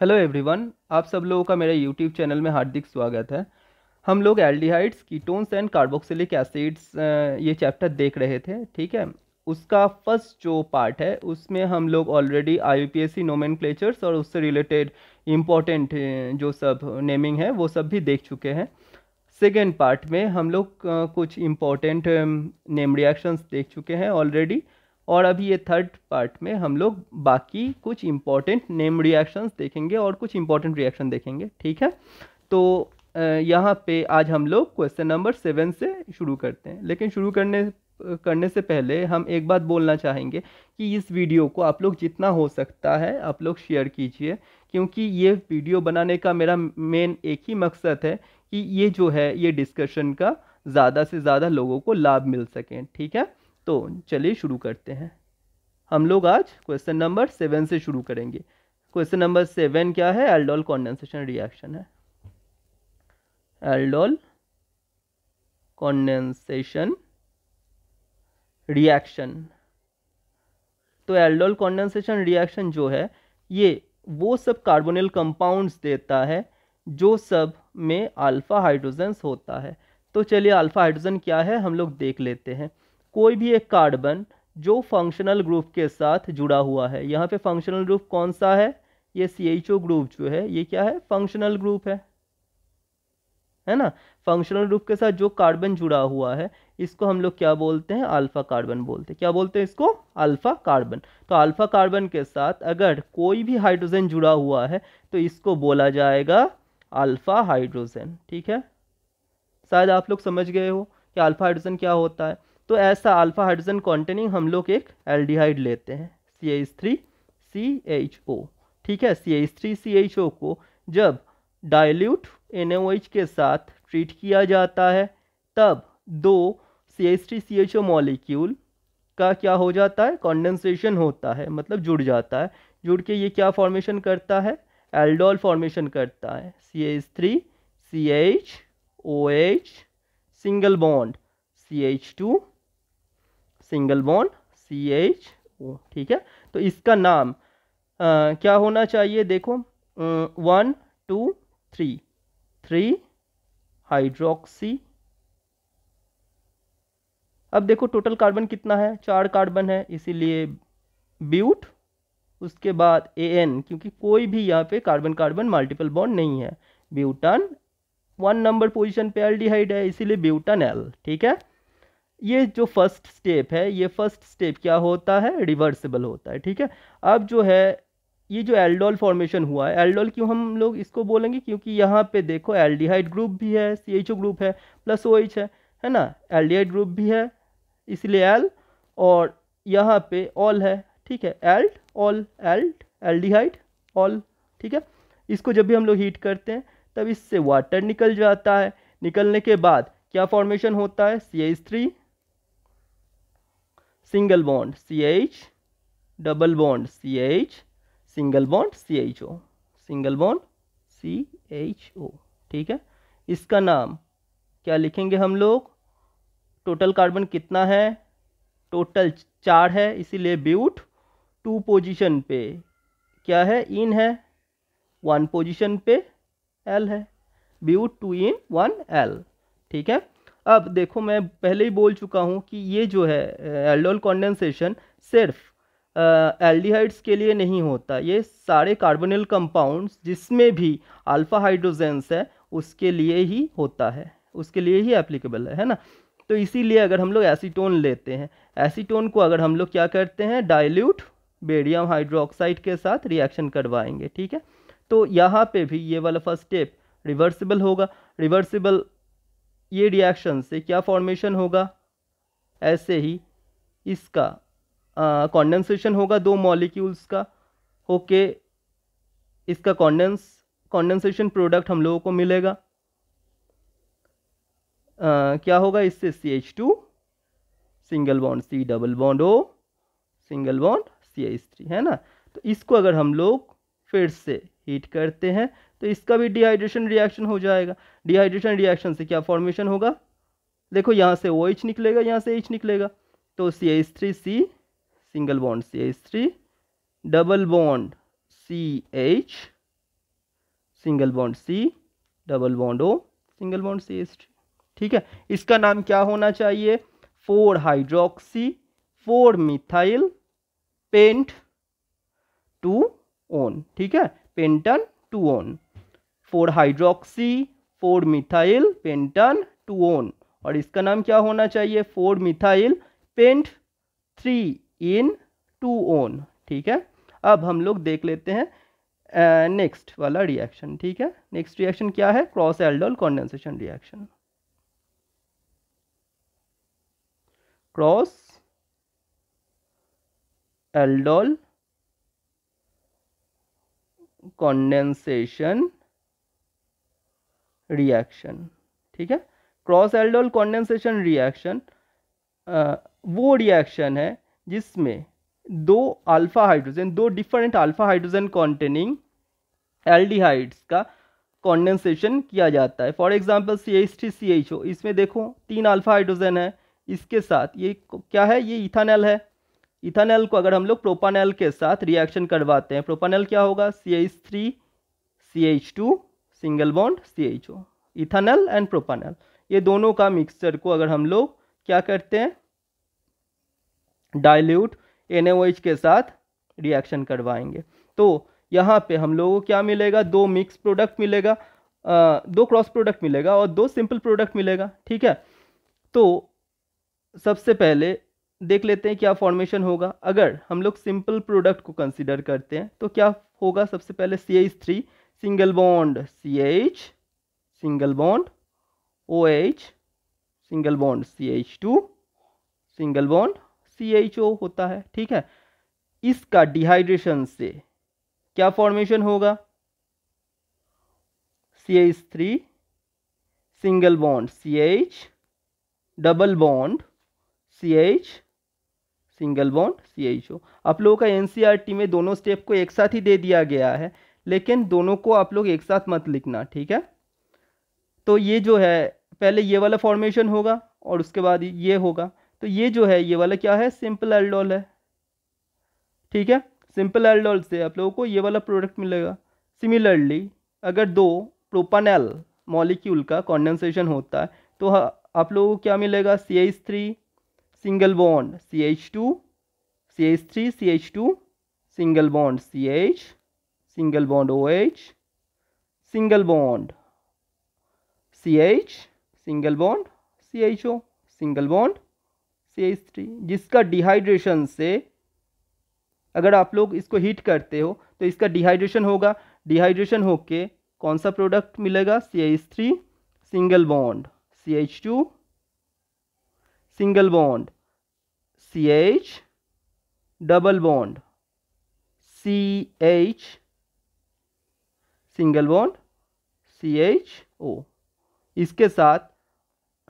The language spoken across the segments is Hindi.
हेलो एवरीवन आप सब लोगों का मेरे यूट्यूब चैनल में हार्दिक स्वागत है हम लोग aldehydes ketones and carboxylic acids ये चैप्टर देख रहे थे ठीक है उसका फर्स्ट जो पार्ट है उसमें हम लोग already I U P A C nomenclatures और उससे रिलेटेड इम्पोर्टेंट जो सब नेमिंग है वो सब भी देख चुके हैं सेकेंड पार्ट में हम लोग कुछ इम्पोर्टेंट नेम रिएक्शंस देख चुके हैं ऑलरेडी और अभी ये थर्ड पार्ट में हम लोग बाकी कुछ इम्पॉर्टेंट नेम रिएक्शंस देखेंगे और कुछ इम्पॉर्टेंट रिएक्शन देखेंगे ठीक है तो यहाँ पे आज हम लोग क्वेश्चन नंबर सेवन से शुरू करते हैं लेकिन शुरू करने करने से पहले हम एक बात बोलना चाहेंगे कि इस वीडियो को आप लोग जितना हो सकता है आप लोग शेयर कीजिए क्योंकि ये वीडियो बनाने का मेरा मेन एक ही मकसद है कि ये जो है ये डिस्कशन का ज़्यादा से ज़्यादा लोगों को लाभ मिल सकें ठीक है तो चलिए शुरू करते हैं हम लोग आज क्वेश्चन नंबर सेवन से शुरू करेंगे क्वेश्चन नंबर सेवन क्या है एल्डोल कॉन्डेंसेशन रिएक्शन है एल्डोल कॉन्डेंसेशन रिएक्शन तो एल्डोल कॉन्डेंसेशन रिएक्शन जो है ये वो सब कार्बोनिल कंपाउंड्स देता है जो सब में अल्फ़ा हाइड्रोजन्स होता है तो चलिए अल्फ़ा हाइड्रोजन क्या है हम लोग देख लेते हैं कोई भी एक कार्बन जो फंक्शनल ग्रुप के साथ जुड़ा हुआ है यहाँ पे फंक्शनल ग्रुप कौन सा है ये सी एच ओ ग्रुप जो है ये क्या है फंक्शनल ग्रुप है है ना फंक्शनल ग्रुप के साथ जो कार्बन जुड़ा हुआ है इसको हम लोग क्या बोलते हैं अल्फा कार्बन बोलते हैं क्या बोलते हैं इसको अल्फा कार्बन तो अल्फा कार्बन के साथ अगर कोई भी हाइड्रोजन जुड़ा हुआ है तो इसको बोला जाएगा अल्फा हाइड्रोजन ठीक है शायद आप लोग समझ गए हो कि अल्फा हाइड्रोजन क्या होता है तो ऐसा अल्फा हाइड्रोजन कॉन्टेनिंग हम लोग एक एल्डिहाइड लेते हैं C H three C H O ठीक है C H three C H O को जब डाइल्यूट एन ओ एच के साथ ट्रीट किया जाता है तब दो C H three C H O molecule का क्या हो जाता है कॉन्डेंसेशन होता है मतलब जुड़ जाता है जुड़ के ये क्या फॉर्मेशन करता है एल्डोल फॉर्मेशन करता है C H three C H O H single bond C H two single bond C H O ठीक है तो इसका नाम आ, क्या होना चाहिए देखो one two three three hydroxy अब देखो टोटल कार्बन कितना है चार कार्बन है इसीलिए ब्यूट उसके बाद ए एन क्योंकि कोई भी यहाँ पे कार्बन कार्बन मल्टीपल बॉन्ड नहीं है ब्यूटन वन नंबर पोजीशन पे एल्डिहाइड है इसीलिए ब्यूटन एल ठीक है ये जो फर्स्ट स्टेप है ये फर्स्ट स्टेप क्या होता है रिवर्सिबल होता है ठीक है अब जो है ये जो एल्डोल फॉर्मेशन हुआ है एल्डोल क्यों हम लोग इसको बोलेंगे क्योंकि यहाँ पे देखो एल्डिहाइड ग्रुप भी है सी एच ओ ग्रुप है प्लस ओ एच है है ना एल्डिहाइड ग्रुप भी है इसलिए एल और यहाँ पे ऑल है ठीक है aldol ald aldehyde ol ठीक है इसको जब भी हम लोग हीट करते हैं तब इससे वाटर निकल जाता है निकलने के बाद क्या फॉर्मेशन होता है C H three single bond C H double bond C H single bond C H O single bond C H O ठीक है इसका नाम क्या लिखेंगे हम लोग टोटल कार्बन कितना है टोटल चार है इसीलिए ब्यूट टू पोजीशन पे क्या है इन है वन पोजीशन पे एल है but two en one al ठीक है अब देखो मैं पहले ही बोल चुका हूँ कि ये जो है एल्डोल कॉन्डेंसेशन सिर्फ एल्डिहाइड्स के लिए नहीं होता ये सारे कार्बोनिल कंपाउंड्स जिसमें भी अल्फ़ा हाइड्रोजेंस है उसके लिए ही होता है उसके लिए ही एप्लीकेबल है है ना तो इसीलिए अगर हम लोग एसीटोन लेते हैं एसीटोन को अगर हम लोग क्या करते हैं डाइल्यूट बेडियम हाइड्रोक्साइड के साथ रिएक्शन करवाएंगे ठीक है तो यहाँ पे भी ये वाला फर्स्ट स्टेप रिवर्सिबल होगा रिवर्सिबल ये रिएक्शन से क्या फॉर्मेशन होगा ऐसे ही इसका कॉन्डेंसेशन होगा दो मॉलिक्यूल्स का होके इसका कॉन्डेंस कॉन्डेंसेशन प्रोडक्ट हम लोगों को मिलेगा आ, क्या होगा इससे C H two single bond C double bond O single bond C H three है ना तो इसको अगर हम लोग फिर से हीट करते हैं तो इसका भी डिहाइड्रेशन रिएक्शन हो जाएगा डिहाइड्रेशन रिएक्शन से क्या फॉर्मेशन होगा देखो यहाँ से ओ OH निकलेगा यहाँ से एच निकलेगा तो C H three C single bond C S three double bond C H single bond C double bond O single bond C H three ठीक है इसका नाम क्या होना चाहिए four hydroxy four methyl pent two one ठीक है pentan two one four hydroxy four methyl pentan two one और इसका नाम क्या होना चाहिए four methyl pent three en two one ठीक है अब हम लोग देख लेते हैं नेक्स्ट uh, वाला रिएक्शन ठीक है नेक्स्ट रिएक्शन क्या है cross aldol condensation reaction cross aldol condensation reaction ठीक है क्रॉस एल्डोल कॉन्डेंसेशन रिएक्शन वो रिएक्शन है जिसमें दो अल्फा हाइड्रोजन दो different alpha hydrogen containing aldehydes का कॉन्डेंसेशन किया जाता है for example C H T C H O इसमें देखो तीन अल्फा हाइड्रोजन है इसके साथ ये क्या है ये इथानल है इथानल को अगर हम लोग प्रोपानल के साथ रिएक्शन करवाते हैं प्रोपानल क्या होगा C H three C H two single bond C H O ethanal and propanal ये दोनों का मिक्सचर को अगर हम लोग क्या करते हैं डाइल्यूट एन के साथ रिएक्शन करवाएंगे तो यहाँ पे हम लोगों को क्या मिलेगा दो मिक्स प्रोडक्ट मिलेगा दो क्रॉस प्रोडक्ट मिलेगा और दो सिंपल प्रोडक्ट मिलेगा ठीक है तो सबसे पहले देख लेते हैं क्या फॉर्मेशन होगा अगर हम लोग सिंपल प्रोडक्ट को कंसिडर करते हैं तो क्या होगा सबसे पहले C H three single bond C H single bond O H single bond C H two single bond C H O होता है ठीक है इसका डिहाइड्रेशन से क्या फॉर्मेशन होगा C H three single bond C H double bond C H single bond C H O आप लोगों का एन e में दोनों स्टेप को एक साथ ही दे दिया गया है लेकिन दोनों को आप लोग एक साथ मत लिखना ठीक है तो ये जो है पहले ये वाला फॉर्मेशन होगा और उसके बाद ये होगा तो ये जो है ये वाला क्या है सिंपल एल्डोल है ठीक है सिंपल एल्डोल से आप लोगों को ये वाला प्रोडक्ट मिलेगा सिमिलरली अगर दो प्रोपानल मॉलिक्यूल का कॉन्डेंसेशन होता है तो आप लोगों को क्या मिलेगा C H three single bond C H two C H three C H two single bond C H single bond O H single bond C H single bond C H O single bond C H three जिसका डिहाइड्रेशन से अगर आप लोग इसको हीट करते हो तो इसका डिहाइड्रेशन होगा डिहाइड्रेशन होके कौन सा प्रोडक्ट मिलेगा C H three single bond C H two single bond C H double bond C H single bond C H O इसके साथ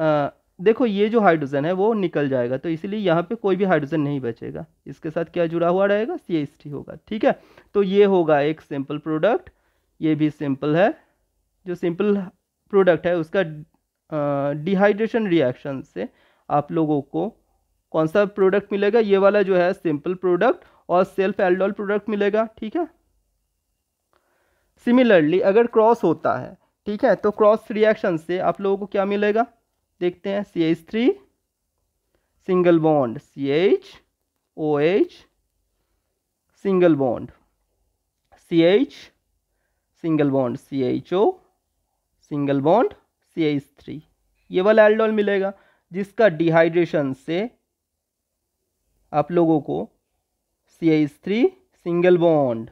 आ, देखो ये जो हाइड्रोजन है वो निकल जाएगा तो इसलिए यहाँ पे कोई भी हाइड्रोजन नहीं बचेगा इसके साथ क्या जुड़ा हुआ रहेगा सी एच टी होगा ठीक है तो ये होगा एक सिंपल प्रोडक्ट ये भी सिंपल है जो सिंपल प्रोडक्ट है उसका डिहाइड्रेशन रिएक्शन से आप लोगों को कौन सा प्रोडक्ट मिलेगा ये वाला जो है सिंपल प्रोडक्ट और सेल्फ एल्डोल प्रोडक्ट मिलेगा ठीक है सिमिलरली अगर क्रॉस होता है ठीक है तो क्रॉस रिएक्शन से आप लोगों को क्या मिलेगा देखते हैं C H three single bond C H O H single bond C H single bond C H O single bond C H three ये वाला एल्डोल मिलेगा जिसका डिहाइड्रेशन से आप लोगों को C H three single bond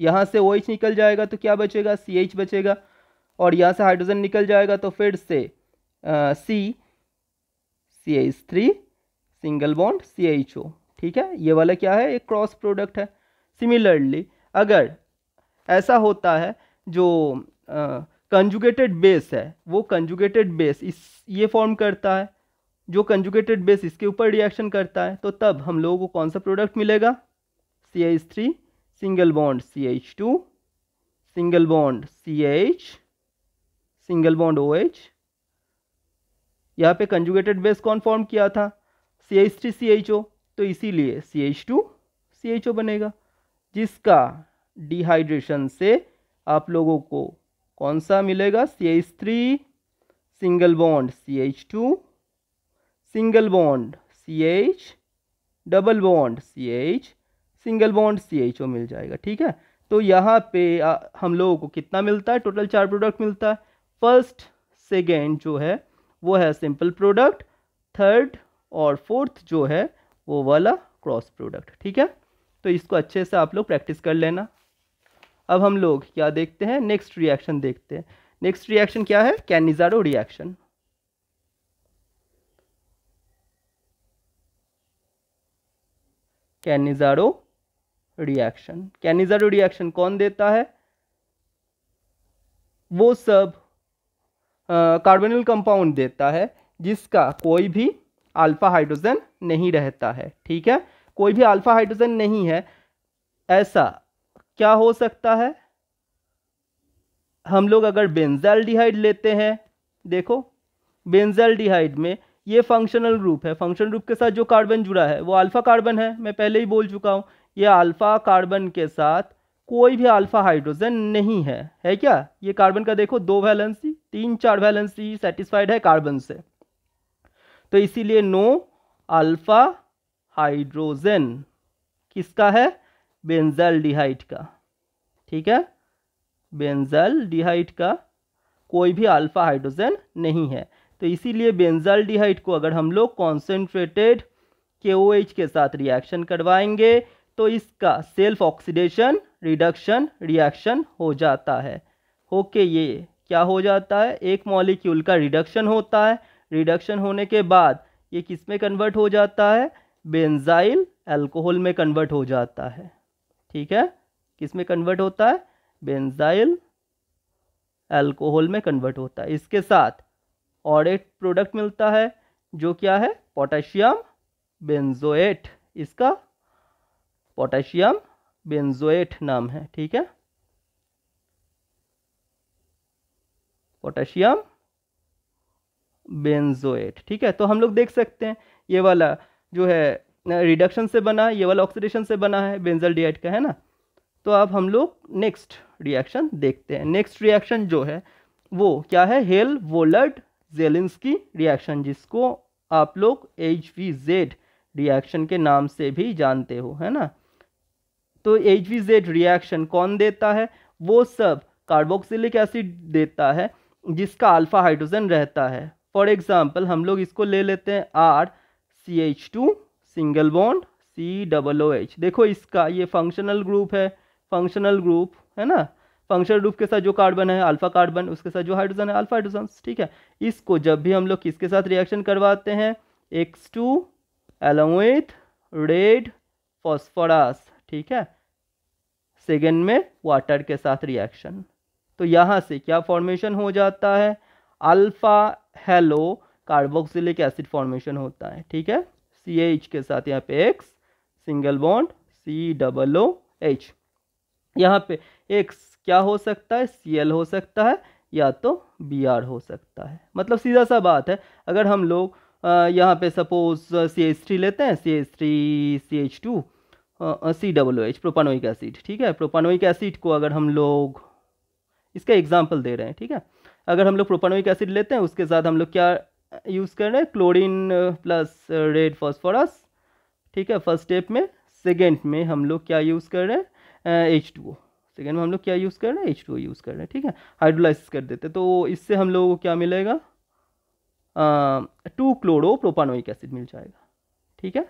यहाँ से ओ एच निकल जाएगा तो क्या बचेगा सी एच बचेगा और यहाँ से हाइड्रोजन निकल जाएगा तो फिर से C C H three single bond C H O ठीक है ये वाला क्या है एक क्रॉस प्रोडक्ट है सिमिलरली अगर ऐसा होता है जो कंजुगेटेड बेस है वो कंजुगेटेड बेस इस ये फॉर्म करता है जो कंजुगेटेड बेस इसके ऊपर रिएक्शन करता है तो तब हम लोगों को कौन सा प्रोडक्ट मिलेगा C H three single bond C H two single bond C H single bond O H यहाँ पे कंजुगेटेड बेस कौन फॉर्म किया था C H three C H O तो इसीलिए C H two C H O बनेगा जिसका डिहाइड्रेशन से आप लोगों को कौन सा मिलेगा C H three single bond C H two single bond C H double bond C H single bond C H O मिल जाएगा ठीक है तो यहाँ पे हम लोगों को कितना मिलता है टोटल चार प्रोडक्ट मिलता है फर्स्ट सेकेंड जो है वो है सिंपल प्रोडक्ट थर्ड और फोर्थ जो है वो वाला क्रॉस प्रोडक्ट ठीक है तो इसको अच्छे से आप लोग प्रैक्टिस कर लेना अब हम लोग क्या देखते हैं नेक्स्ट रिएक्शन देखते हैं नेक्स्ट रिएक्शन क्या है Cannizzaro reaction Cannizzaro reaction Cannizzaro reaction कौन देता है वो सब कार्बोनिल कंपाउंड देता है जिसका कोई भी अल्फा हाइड्रोजन नहीं रहता है ठीक है कोई भी अल्फा हाइड्रोजन नहीं है ऐसा क्या हो सकता है हम लोग अगर बेंजाल लेते हैं देखो बेंजाल डिहाइड में ये फंक्शनल ग्रुप है फंक्शनल ग्रुप के साथ जो कार्बन जुड़ा है वो अल्फ़ा कार्बन है मैं पहले ही बोल चुका हूँ ये अल्फ़ा कार्बन के साथ कोई भी अल्फ़ा हाइड्रोजन नहीं है है क्या ये कार्बन का देखो दो वैलेंसी तीन चार वैलेंसी सेटिस्फाइड है कार्बन से तो इसीलिए नो अल्फ़ा हाइड्रोजन किसका है बेंजल डिहाइट का ठीक है बेंजल डिहाइट का कोई भी अल्फ़ा हाइड्रोजन नहीं है तो इसीलिए बेंजल को अगर हम लोग कॉन्सेंट्रेटेड के ओ एच के साथ रिएक्शन करवाएंगे तो इसका सेल्फ ऑक्सीडेशन रिडक्शन रिएक्शन हो जाता है ओके ये क्या हो जाता है एक मॉलिक्यूल का रिडक्शन होता है रिडक्शन होने के बाद ये किस में कन्वर्ट हो जाता है बेंजाइल अल्कोहल में कन्वर्ट हो जाता है ठीक है किस में कन्वर्ट होता है बेंजाइल अल्कोहल में कन्वर्ट होता है इसके साथ और एक प्रोडक्ट मिलता है जो क्या है पोटेशियम बेंजोएट इसका पोटेशियम बेंजोएट नाम है ठीक है पोटेशियम बेंजोएट ठीक है तो हम लोग देख सकते हैं ये वाला जो है रिडक्शन से बना है ये वाला ऑक्सीडेशन से बना है बेंजल डीआईट का है ना तो अब हम लोग नेक्स्ट रिएक्शन देखते हैं नेक्स्ट रिएक्शन जो है वो क्या है हेल वोलर्ड जेलिंसकी रिएक्शन जिसको आप लोग एच वी जेड रिएक्शन के नाम से भी जानते हो है ना तो एच वी जेड रिएक्शन कौन देता है वो सब कार्बोक्सिलिक एसिड देता है जिसका अल्फ़ा हाइड्रोजन रहता है फॉर एग्ज़ाम्पल हम लोग इसको ले लेते हैं R C H two single bond C double O H देखो इसका ये फंक्शनल ग्रुप है फंक्शनल ग्रुप है ना फंक्शन ग्रुप के साथ जो कार्बन है अल्फा कार्बन उसके साथ जो हाइड्रोजन है अल्फा हाइड्रोजन ठीक है इसको जब भी हम लोग किसके साथ रिएक्शन करवाते हैं X two along red phosphorus ठीक है सेकेंड में वाटर के साथ रिएक्शन तो यहाँ से क्या फॉर्मेशन हो जाता है alpha halo carboxylic acid formation होता है ठीक है सी एच के साथ यहाँ पे X single bond C double O H यहाँ पे एक्स क्या हो सकता है सी हो सकता है या तो बी हो सकता है मतलब सीधा सा बात है अगर हम लोग यहाँ पे सपोज सी एच थ्री लेते हैं C H three C H two C W H propanoic acid ठीक है प्रोपानोइक एसिड को अगर हम लोग इसका एग्जाम्पल दे रहे हैं ठीक है अगर हम लोग प्रोपानोइक एसिड लेते हैं उसके साथ हम लोग क्या यूज़ कर रहे हैं क्लोरीन प्लस रेड फॉस्फोरस ठीक है फर्स्ट स्टेप में सेकेंड में हम लोग क्या यूज़ कर रहे हैं एच टू सेकेंड तो में हम लोग क्या यूज़ कर रहे हैं एच टू यूज़ कर रहे हैं ठीक है हाइड्रोलाइसिस कर देते तो इससे हम लोगों को क्या मिलेगा टू क्लोरो प्रोपानोइक एसिड मिल जाएगा ठीक है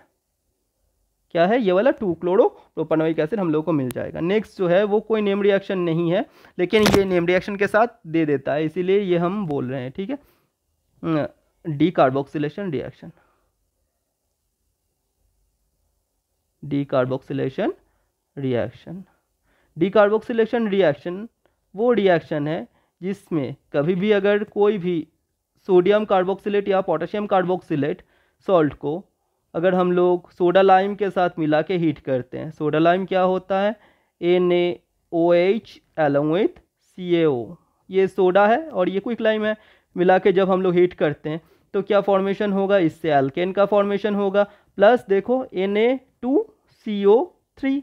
क्या है ये वाला टू क्लोरो प्रोपानोइक एसिड हम लोग को मिल जाएगा नेक्स्ट जो है वो कोई नेम रिएक्शन नहीं है लेकिन ये नेम रिएक्शन के साथ दे देता है इसीलिए ये हम बोल रहे हैं ठीक है decarboxylation reaction decarboxylation reaction decarboxylation reaction वो रिएक्शन है जिसमें कभी भी अगर कोई भी सोडियम कार्बोक्सिलेट या पोटेशियम कार्बोक्सिलेट सॉल्ट को अगर हम लोग सोडा लाइम के साथ मिला के हीट करते हैं सोडा लाइम क्या होता है N A O H along with C A O ये सोडा है और ये क्विक लाइम है मिला के जब हम लोग हीट करते हैं तो क्या फॉर्मेशन होगा इससे एल्केन का फॉर्मेशन होगा प्लस देखो N A two C O three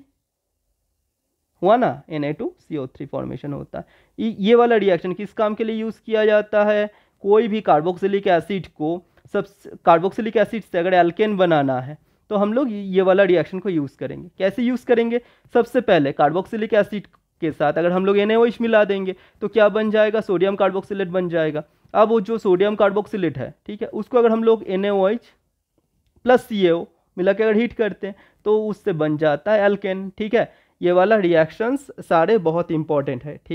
हुआ ना N A two C O three formation होता है ये वाला रिएक्शन किस काम के लिए यूज़ किया जाता है कोई भी कार्बोक्सिलिक एसिड को सब कार्बोक्सिलिक एसिड से अगर एल्केन बनाना है तो हम लोग ये वाला रिएक्शन को यूज़ करेंगे कैसे यूज़ करेंगे सबसे पहले कार्बोक्सिलिक एसिड के साथ अगर हम लोग एन मिला देंगे तो क्या बन जाएगा सोडियम कार्बोक्सिलेट बन जाएगा अब वो जो सोडियम कार्बोक्सिलेट है ठीक है उसको अगर हम लोग एन प्लस सी मिला के अगर हीट करते हैं तो उससे बन जाता है एल्केन ठीक है ये वाला रिएक्शंस सारे बहुत इंपॉर्टेंट है ठीक है